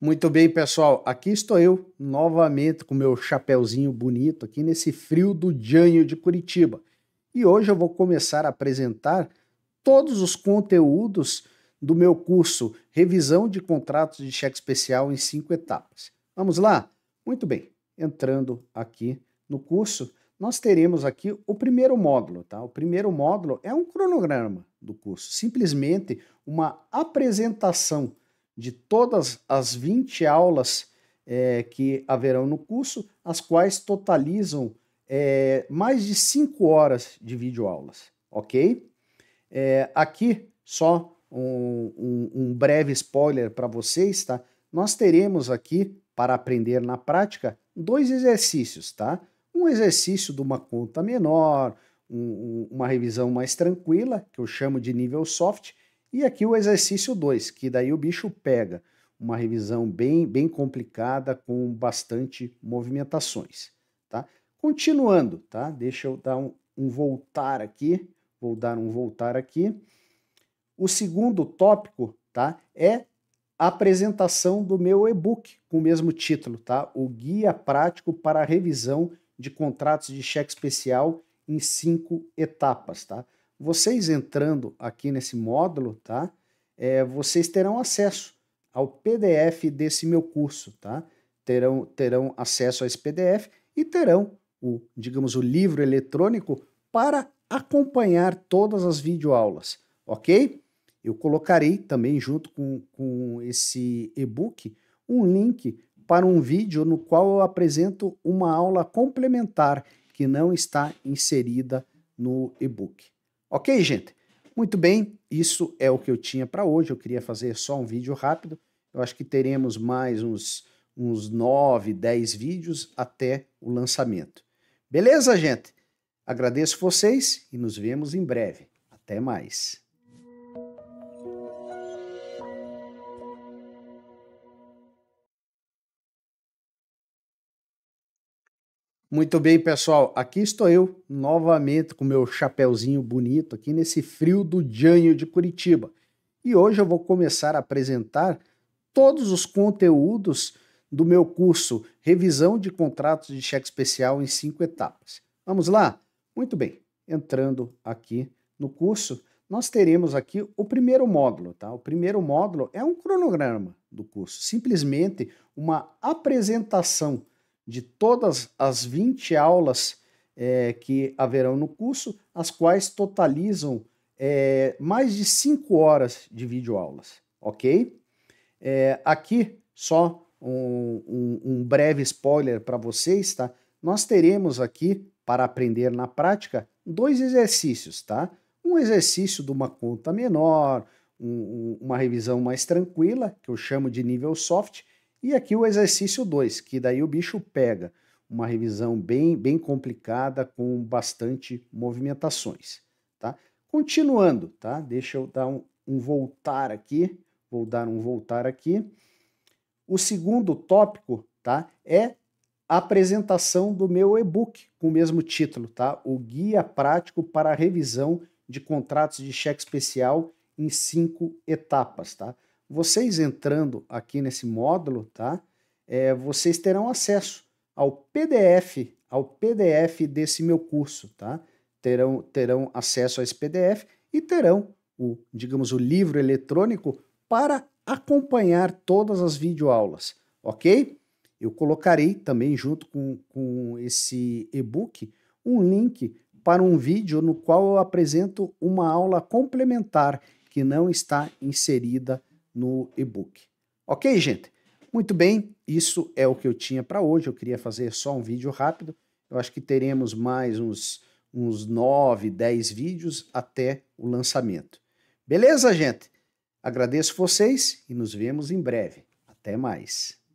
Muito bem, pessoal. Aqui estou eu, novamente, com meu chapéuzinho bonito aqui nesse frio do Janho de Curitiba. E hoje eu vou começar a apresentar todos os conteúdos do meu curso Revisão de Contratos de Cheque Especial em cinco etapas. Vamos lá? Muito bem. Entrando aqui no curso, nós teremos aqui o primeiro módulo, tá? O primeiro módulo é um cronograma do curso, simplesmente uma apresentação de todas as 20 aulas é, que haverão no curso, as quais totalizam é, mais de 5 horas de videoaulas, ok? É, aqui, só um, um, um breve spoiler para vocês, tá? Nós teremos aqui, para aprender na prática, dois exercícios, tá? Um exercício de uma conta menor, um, uma revisão mais tranquila, que eu chamo de nível soft, e aqui o exercício 2, que daí o bicho pega uma revisão bem, bem complicada com bastante movimentações, tá? Continuando, tá? Deixa eu dar um, um voltar aqui, vou dar um voltar aqui. O segundo tópico, tá? É a apresentação do meu e-book com o mesmo título, tá? O Guia Prático para a Revisão de Contratos de Cheque Especial em cinco etapas, tá? Vocês entrando aqui nesse módulo, tá? É, vocês terão acesso ao PDF desse meu curso, tá? Terão, terão acesso a esse PDF e terão o, digamos, o livro eletrônico para acompanhar todas as videoaulas, ok? Eu colocarei também junto com, com esse e-book um link para um vídeo no qual eu apresento uma aula complementar que não está inserida no e-book. Ok, gente? Muito bem, isso é o que eu tinha para hoje. Eu queria fazer só um vídeo rápido. Eu acho que teremos mais uns, uns 9, 10 vídeos até o lançamento. Beleza, gente? Agradeço vocês e nos vemos em breve. Até mais. Muito bem, pessoal. Aqui estou eu, novamente, com meu chapéuzinho bonito aqui nesse frio do Janho de Curitiba. E hoje eu vou começar a apresentar todos os conteúdos do meu curso Revisão de Contratos de Cheque Especial em cinco etapas. Vamos lá? Muito bem. Entrando aqui no curso, nós teremos aqui o primeiro módulo, tá? O primeiro módulo é um cronograma do curso, simplesmente uma apresentação de todas as 20 aulas é, que haverão no curso, as quais totalizam é, mais de 5 horas de videoaulas, ok? É, aqui, só um, um, um breve spoiler para vocês, tá? Nós teremos aqui, para aprender na prática, dois exercícios, tá? Um exercício de uma conta menor, um, uma revisão mais tranquila, que eu chamo de nível soft, e aqui o exercício 2, que daí o bicho pega uma revisão bem, bem complicada com bastante movimentações, tá? Continuando, tá? Deixa eu dar um, um voltar aqui, vou dar um voltar aqui. O segundo tópico, tá? É a apresentação do meu e-book com o mesmo título, tá? O Guia Prático para a Revisão de Contratos de Cheque Especial em cinco etapas, tá? Vocês entrando aqui nesse módulo, tá? É, vocês terão acesso ao PDF, ao PDF desse meu curso, tá? Terão, terão acesso a esse PDF e terão o, digamos, o livro eletrônico para acompanhar todas as videoaulas, ok? Eu colocarei também junto com, com esse e-book um link para um vídeo no qual eu apresento uma aula complementar que não está inserida no e-book. Ok, gente? Muito bem, isso é o que eu tinha para hoje. Eu queria fazer só um vídeo rápido. Eu acho que teremos mais uns, uns 9, 10 vídeos até o lançamento. Beleza, gente? Agradeço vocês e nos vemos em breve. Até mais.